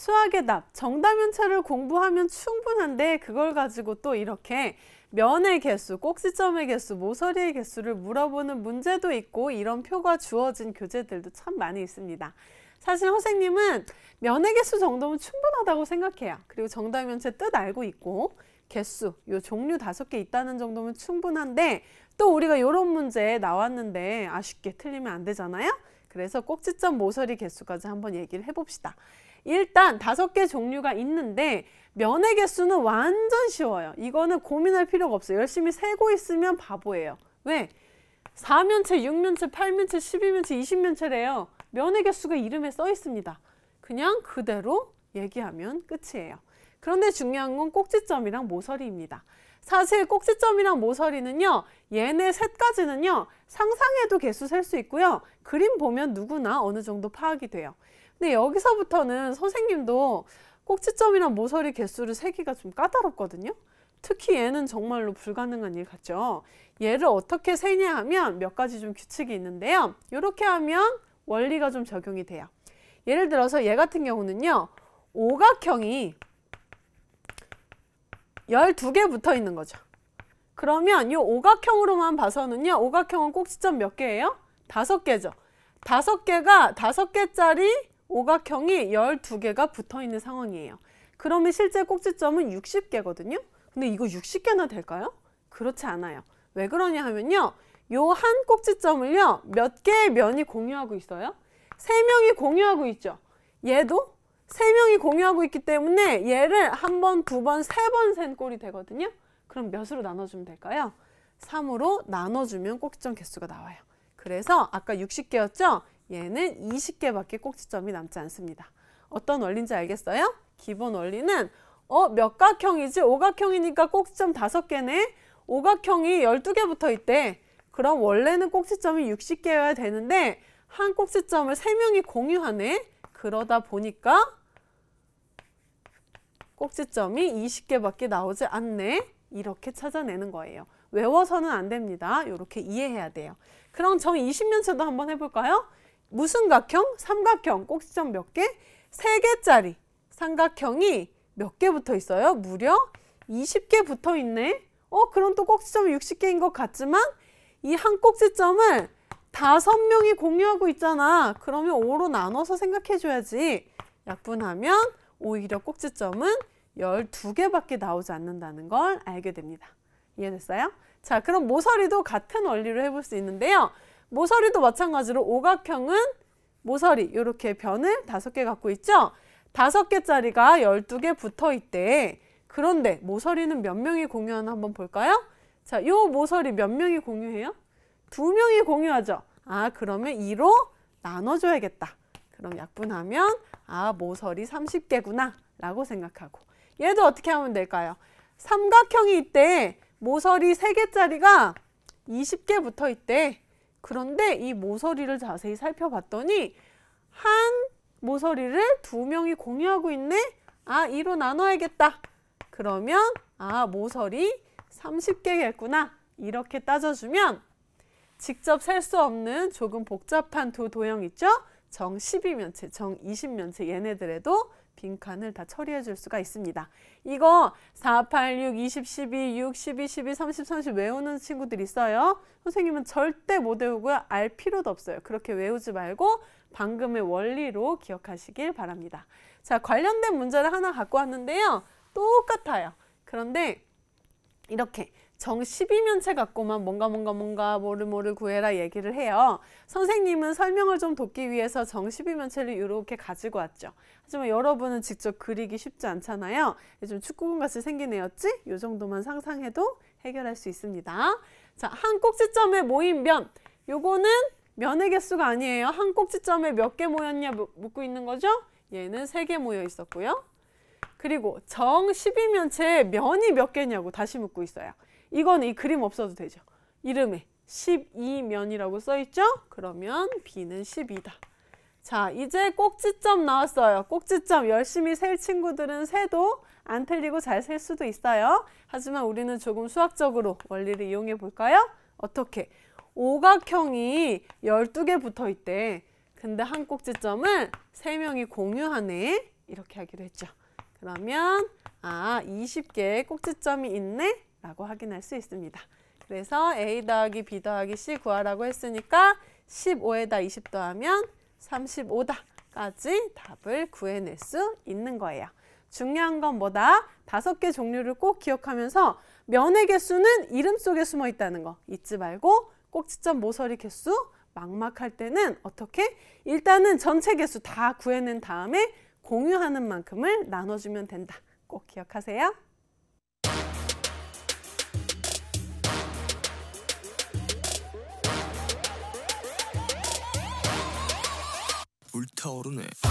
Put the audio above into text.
수학의 답, 정답연차를 공부하면 충분한데 그걸 가지고 또 이렇게 면의 개수, 꼭지점의 개수, 모서리의 개수를 물어보는 문제도 있고 이런 표가 주어진 교재들도 참 많이 있습니다. 사실 선생님은 면의 개수 정도면 충분하다고 생각해요. 그리고 정답연체 뜻 알고 있고 개수, 요 종류 다섯 개 있다는 정도면 충분한데 또 우리가 이런 문제 나왔는데 아쉽게 틀리면 안 되잖아요. 그래서 꼭지점 모서리 개수까지 한번 얘기를 해봅시다. 일단 다섯 개 종류가 있는데 면의 개수는 완전 쉬워요. 이거는 고민할 필요가 없어요. 열심히 세고 있으면 바보예요. 왜? 4면체, 6면체, 8면체, 12면체, 20면체래요. 면의 개수가 이름에 써 있습니다. 그냥 그대로 얘기하면 끝이에요. 그런데 중요한 건 꼭지점이랑 모서리입니다. 사실 꼭지점이랑 모서리는요. 얘네 셋까지는요. 상상해도 개수 셀 수 있고요. 그림 보면 누구나 어느 정도 파악이 돼요. 근데 여기서부터는 선생님도 꼭지점이랑 모서리 개수를 세기가 좀 까다롭거든요. 특히 얘는 정말로 불가능한 일 같죠. 얘를 어떻게 세냐 하면 몇 가지 좀 규칙이 있는데요. 이렇게 하면 원리가 좀 적용이 돼요. 예를 들어서 얘 같은 경우는요. 오각형이 12개 붙어 있는 거죠. 그러면 이 오각형으로만 봐서는요. 오각형은 꼭지점 몇 개예요? 다섯 개죠. 다섯 개가 다섯 개짜리 오각형이 12개가 붙어 있는 상황이에요. 그러면 실제 꼭지점은 60개거든요. 근데 이거 60개나 될까요? 그렇지 않아요. 왜 그러냐 하면요. 요 한 꼭지점을요. 몇 개의 면이 공유하고 있어요? 세 명이 공유하고 있죠. 얘도 세 명이 공유하고 있기 때문에 얘를 한 번, 두 번, 세 번 센 꼴이 되거든요. 그럼 몇으로 나눠주면 될까요? 3으로 나눠주면 꼭지점 개수가 나와요. 그래서 아까 60개였죠? 얘는 20개밖에 꼭지점이 남지 않습니다. 어떤 원리인지 알겠어요? 기본 원리는 어 몇각형이지 오각형이니까 꼭지점 5개네. 오각형이 12개 붙어 있대. 그럼 원래는 꼭지점이 60개여야 되는데 한 꼭지점을 3명이 공유하네. 그러다 보니까 꼭지점이 20개밖에 나오지 않네. 이렇게 찾아내는 거예요. 외워서는 안 됩니다. 이렇게 이해해야 돼요. 그럼 정 20면체도 한번 해볼까요? 무슨 각형? 삼각형. 꼭지점 몇 개? 3개짜리 삼각형이 몇 개 붙어 있어요? 무려 20개 붙어 있네. 어, 그럼 또 꼭지점이 60개인 것 같지만 이 한 꼭지점을 다섯 명이 공유하고 있잖아. 그러면 5로 나눠서 생각해줘야지. 약분하면 오히려 꼭지점은 12개밖에 나오지 않는다는 걸 알게 됩니다. 이해됐어요? 자, 그럼 모서리도 같은 원리로 해볼 수 있는데요. 모서리도 마찬가지로 오각형은 모서리 이렇게 변을 5개 갖고 있죠. 5 개짜리가 1 2개 붙어 있대. 그런데 모서리는 몇 명이 공유하나 한번 볼까요? 자, 요 모서리 몇 명이 공유해요? 두 명이 공유하죠. 아, 그러면 2로 나눠줘야겠다. 그럼 약분하면 아 모서리 30개구나 라고 생각하고 얘도 어떻게 하면 될까요? 삼각형이 있대 모서리 3개짜리가 20개 붙어 있대 그런데 이 모서리를 자세히 살펴봤더니 한 모서리를 두 명이 공유하고 있네 아 2로 나눠야겠다 그러면 아 모서리 30개겠구나 이렇게 따져주면 직접 셀 수 없는 조금 복잡한 두 도형 있죠? 정 12면체, 정 20면체 얘네들에도 빈칸을 다 처리해 줄 수가 있습니다. 이거 4, 8, 6, 20, 12, 6, 12, 12, 30, 30 외우는 친구들 있어요. 선생님은 절대 못 외우고요. 알 필요도 없어요. 그렇게 외우지 말고 방금의 원리로 기억하시길 바랍니다. 자, 관련된 문제를 하나 갖고 왔는데요. 똑같아요. 그런데 이렇게 정 12면체 갖고만 뭔가 뭔가 뭔가 모를모를 구해라 얘기를 해요. 선생님은 설명을 좀 돕기 위해서 정 12면체를 이렇게 가지고 왔죠. 하지만 여러분은 직접 그리기 쉽지 않잖아요. 좀 축구공 같이 생긴 애였지? 이 정도만 상상해도 해결할 수 있습니다. 자, 한 꼭지점에 모인 면. 요거는 면의 개수가 아니에요. 한 꼭지점에 몇 개 모였냐 묻고 있는 거죠? 얘는 세 개 모여 있었고요. 그리고 정 12면체에 면이 몇 개냐고 다시 묻고 있어요. 이건 이 그림 없어도 되죠. 이름에 12면이라고 써있죠? 그러면 B는 10이다. 자, 이제 꼭지점 나왔어요. 꼭지점 열심히 셀 친구들은 세도 안 틀리고 잘 셀 수도 있어요. 하지만 우리는 조금 수학적으로 원리를 이용해 볼까요? 어떻게? 오각형이 12개 붙어 있대. 근데 한 꼭지점을 3명이 공유하네. 이렇게 하기로 했죠. 그러면 아, 2 0개 꼭지점이 있네. 라고 확인할 수 있습니다. 그래서 a 더하기 b 더하기 c 구하라고 했으니까 15에다 20 더하면 35다까지 답을 구해낼 수 있는 거예요. 중요한 건 뭐다? 다섯 개 종류를 꼭 기억하면서 면의 개수는 이름 속에 숨어 있다는 거 잊지 말고 꼭지점 모서리 개수 막막할 때는 어떻게? 일단은 전체 개수 다 구해낸 다음에 공유하는 만큼을 나눠주면 된다. 꼭 기억하세요. 모르네